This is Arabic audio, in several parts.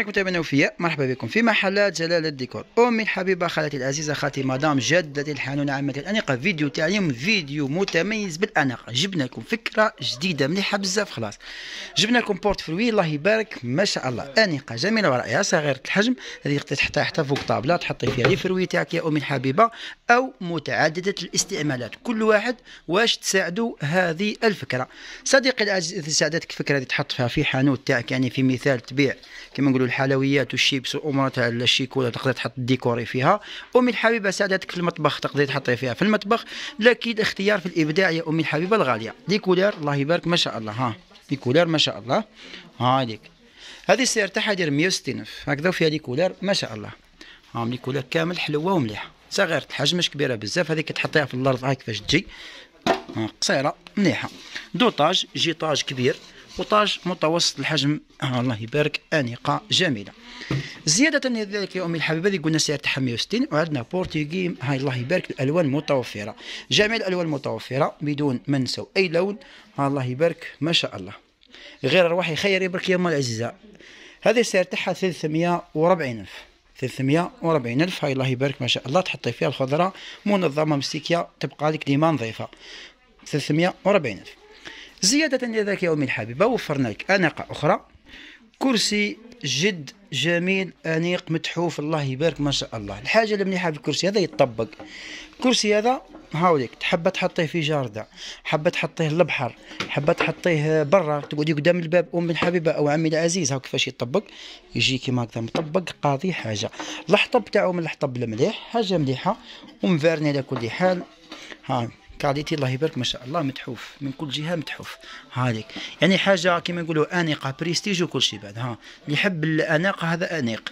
معكم تابعنا وفياء مرحبا بكم في محلات جلالة الديكور أمي الحبيبة خالتي العزيزة خالتي مدام جدتي الحنونة عمتي الأنيقة فيديو تاع اليوم فيديو متميز بالأناقة جبنا لكم فكرة جديدة مليحة بزاف خلاص جبنا لكم فلوي الله يبارك ما شاء الله أنيقة جميلة ورائعة صغيرة الحجم هذه تحطها حتى فوق طابلة تحطي فيها لي فروي تاعك يا أمي الحبيبة أو متعددة الاستعمالات كل واحد واش تساعدو هذه الفكرة صديقي العزيز اذا ساعدتك الفكرة هذه تحط فيها في حانوت تاعك يعني في مثال تبيع كما نقولوا الحلويات والشيبس والامور تاع الشيكولا تقدر تحط ديكوري فيها امي الحبيبه ساعدتك المطبخ تقدر تحطي فيها في المطبخ لكن اختيار في الابداع يا امي الحبيبه الغاليه ديكولير الله يبارك ما شاء الله ها ديكولير ما شاء الله هاديك هذه السعر تاعها يدير 160 هكذا فيها ديكولير ما شاء الله ها ديكولير كامل حلوه ومليحه صغيرة الحجم مش كبيرة بزاف هذيك تحطيها في الأرض هاي كيفاش تجي قصيرة مليحة دوطاج جيطاج كبير قطاج متوسط الحجم آه الله يبارك أنيقة جميلة زيادة لذلك يا أمي الحبيبة اللي قلنا سعر 160 وعندنا بورتيغي هاي الله يبارك الألوان متوفرة جميع الألوان متوفرة بدون ما نسوا أي لون آه الله يبارك ما شاء الله غير روحي خير يبارك يا أم العزيزة هذه سعر تاعها 340 ألف 340 ألف هاي الله يبارك ما شاء الله تحطي فيها الخضرة منظمة مسيكية تبقى لك ديما نظيفة 340 ألف زيادة لذاك الحبيبة وفرنا لك أناقة أخرى كرسي جد جميل أنيق متحوف الله يبارك ما شاء الله الحاجة المليحة في الكرسي هذا يتطبق الكرسي هذا هاوليك تحب تحطيه في جاردة حبة تحطيه للبحر حبة تحطيه برا تقعدي قدام الباب أم الحبيبة أو عمي العزيز هاو كيفاش يطبق يجي كيما هكذا مطبق قاضي حاجة الحطب تاعو من الحطب المليح حاجة مليحة ومفارني على كل حال ها كاليتي الله يبارك ما شاء الله متحوف من كل جهه متحوف هذيك يعني حاجه كما نقولوا انيقه بريستيج وكل شيء بعد ها اللي يحب الاناقه هذا انيق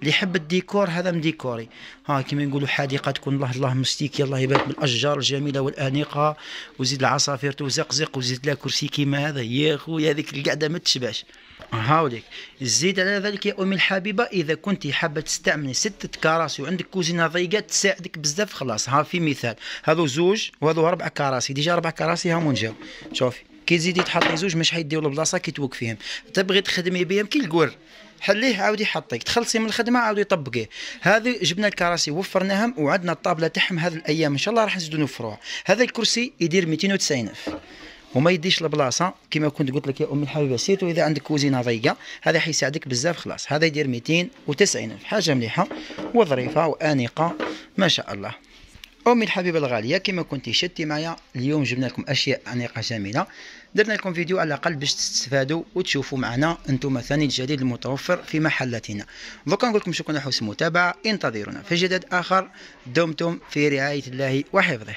اللي يحب الديكور هذا مديكوري ها كما نقولوا حديقه تكون الله الله مستيكي الله يبارك بالاشجار الجميله والانيقه وزيد العصافير توزقزق وزيد لها كرسي كيما هذا يا خويا هذيك القعده ما تشبعش هاوليك زيد على ذلك يا امي الحبيبه اذا كنت حابه تستعملي ستة كراسي وعندك كوزينه ضيقه تساعدك بزاف خلاص ها في مثال هذو زوج وهذو اربع كراسي ديجا اربع كراسي هاهم ونجاو شوفي كي تزيدي تحطي زوج مش حيديو البلاصه كي توقفيهم تبغي تخدمي بهم كي الكور حليه عاودي حطيك تخلصي من الخدمه عاودي طبقيه هذه جبنا الكراسي وفرناهم وعندنا الطابله تاعهم هذه الايام ان شاء الله راح نزيدو نوفروها هذا الكرسي يدير 290 الف وما يديش البلاصه كما كنت قلت لك يا امي الحبيبه سيرتو اذا عندك كوزينه ضيقه هذا حيساعدك بزاف خلاص هذا يدير 290 الف حاجه مليحه وظريفه وانيقه ما شاء الله امي الحبيبه الغاليه كما كنتي شتي معايا اليوم جبنا لكم اشياء انيقه جميله درنا لكم فيديو على الاقل باش تستفادوا وتشوفوا معنا انتم ثاني الجديد المتوفر في محلاتنا دوكا نقول لكم شكرا حسن المتابعه انتظرونا في جدد اخر دمتم في رعايه الله وحفظه